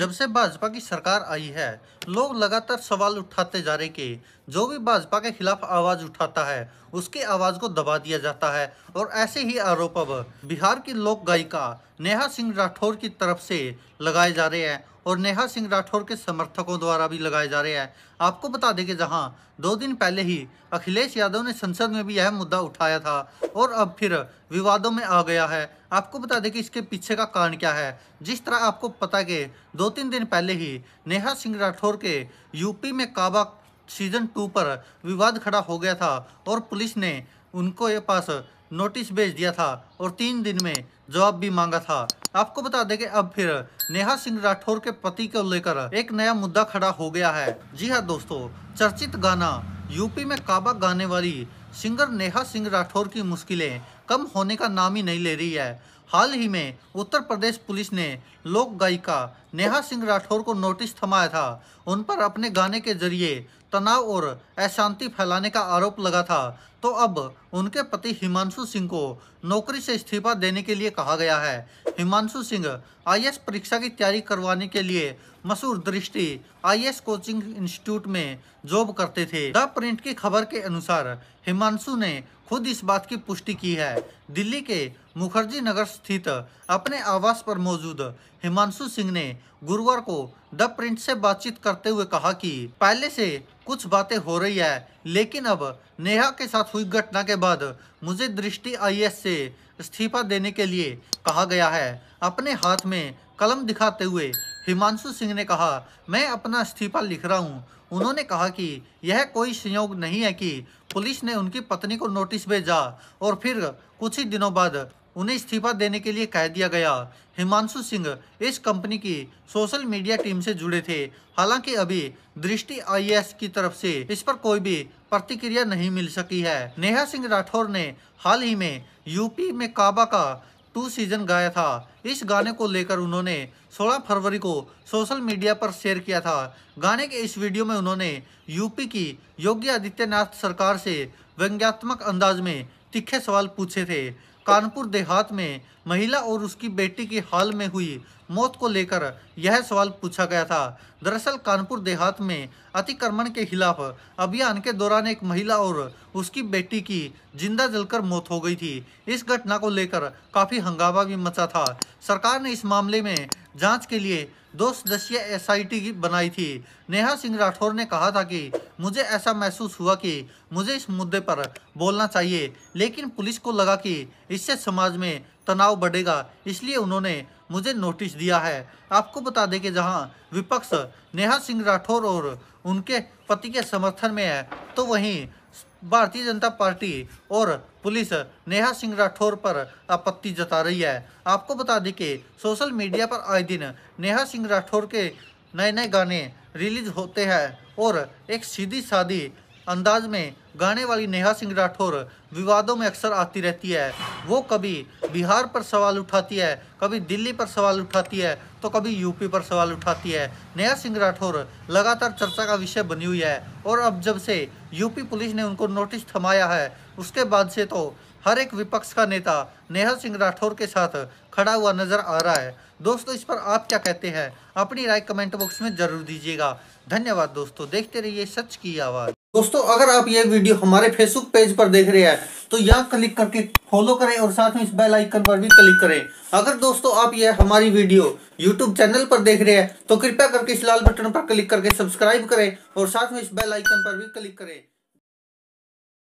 जब से भाजपा की सरकार आई है लोग लगातार सवाल उठाते जा रहे कि जो भी भाजपा के खिलाफ आवाज उठाता है उसकी आवाज को दबा दिया जाता है और ऐसे ही आरोप अब बिहार की लोक गायिका नेहा सिंह राठौर की तरफ से लगाए जा रहे हैं और नेहा सिंह राठौर के समर्थकों द्वारा भी लगाए जा रहे हैं आपको बता दें कि जहां दो दिन पहले ही अखिलेश यादव ने संसद में भी यह मुद्दा उठाया था और अब फिर विवादों में आ गया है आपको बता दें कि इसके पीछे का कारण क्या है जिस तरह आपको पता कि दो तीन दिन पहले ही नेहा सिंह राठौर के यूपी में काबा सीजन टू पर विवाद खड़ा हो गया था और पुलिस ने उनको ये पास नोटिस भेज दिया था और तीन दिन में जवाब भी मांगा था आपको बता दें कि अब फिर नेहा सिंह राठौर के पति को लेकर एक नया मुद्दा खड़ा हो गया है जी हाँ दोस्तों चर्चित गाना यूपी में काबा गाने वाली सिंगर नेहा सिंह राठौर की मुश्किलें कम होने का नाम ही नहीं ले रही है हाल ही में उत्तर प्रदेश पुलिस ने लोक गायिका नेहा सिंह राठौर को नोटिस थमाया था उन पर अपने गाने के जरिए तनाव और अशांति फैलाने का आरोप लगा था तो अब उनके पति हिमांशु सिंह को नौकरी से इस्तीफा देने के लिए कहा गया है हिमांशु सिंह आई परीक्षा की तैयारी करवाने के लिए मसूर दृष्टि आई कोचिंग इंस्टीट्यूट में जॉब करते थे द प्रिंट की खबर के अनुसार हिमांशु ने खुद इस बात की पुष्टि की है दिल्ली के मुखर्जी नगर स्थित अपने आवास पर मौजूद हिमांशु सिंह ने गुरुवार को द प्रिंट से बातचीत करते हुए कहा कि पहले से कुछ बातें हो रही है लेकिन अब नेहा के साथ हुई घटना के बाद मुझे दृष्टि आईएएस से इस्तीफा देने के लिए कहा गया है अपने हाथ में कलम दिखाते हुए हिमांशु सिंह ने कहा मैं अपना इस्तीफा लिख रहा हूँ उन्होंने कहा कि यह कोई संयोग नहीं है कि पुलिस ने उनकी पत्नी को नोटिस भेजा और फिर कुछ ही दिनों बाद उन्हें इस्तीफा देने के लिए कह दिया गया हिमांशु सिंह इस कंपनी की सोशल मीडिया टीम से जुड़े थे हालांकि अभी दृष्टि आईएएस की तरफ से इस पर कोई भी प्रतिक्रिया नहीं मिल सकी है नेहा सिंह राठौर ने हाल ही में यूपी में काबा का टू सीजन गाया था इस गाने को लेकर उन्होंने 16 फरवरी को सोशल मीडिया पर शेयर किया था गाने के इस वीडियो में उन्होंने यूपी की योगी आदित्यनाथ सरकार से व्यंग्यात्मक अंदाज में तीखे सवाल पूछे थे कानपुर देहात में महिला और उसकी बेटी की हाल में हुई मौत को लेकर यह सवाल पूछा गया था दरअसल कानपुर देहात में अतिक्रमण के खिलाफ अभियान के दौरान एक महिला और उसकी बेटी की जिंदा जलकर मौत हो गई थी इस घटना को लेकर काफ़ी हंगामा भी मचा था सरकार ने इस मामले में जांच के लिए दो सदस्यीय की बनाई थी नेहा सिंह राठौर ने कहा था कि मुझे ऐसा महसूस हुआ कि मुझे इस मुद्दे पर बोलना चाहिए लेकिन पुलिस को लगा कि इससे समाज में तनाव बढ़ेगा इसलिए उन्होंने मुझे नोटिस दिया है आपको बता दें कि जहां विपक्ष नेहा सिंह राठौर और उनके पति के समर्थन में है तो वहीं भारतीय जनता पार्टी और पुलिस नेहा सिंह राठौर पर आपत्ति जता रही है आपको बता दें कि सोशल मीडिया पर आए दिन नेहा सिंह राठौर के नए नए गाने रिलीज होते हैं और एक सीधी सादी अंदाज में गाने वाली नेहा सिंह राठौर विवादों में अक्सर आती रहती है वो कभी बिहार पर सवाल उठाती है कभी दिल्ली पर सवाल उठाती है तो कभी यूपी पर सवाल उठाती है नेहा सिंह राठौर लगातार चर्चा का विषय बनी हुई है और अब जब से यूपी पुलिस ने उनको नोटिस थमाया है उसके बाद से तो हर एक विपक्ष का नेता नेहा सिंह राठौर के साथ खड़ा हुआ नजर आ रहा है दोस्तों इस पर आप क्या कहते हैं अपनी राय कमेंट बॉक्स में जरूर दीजिएगा धन्यवाद दोस्तों देखते रहिए सच की आवाज़ दोस्तों अगर आप ये वीडियो हमारे फेसबुक पेज पर देख रहे हैं तो यहाँ क्लिक करके फॉलो करें और साथ में इस बेल आइकन पर भी क्लिक करें अगर दोस्तों आप यह हमारी वीडियो यूट्यूब चैनल पर देख रहे हैं तो कृपया करके इस लाल बटन पर क्लिक करके सब्सक्राइब करें और साथ में इस बेल आइकन पर भी क्लिक करें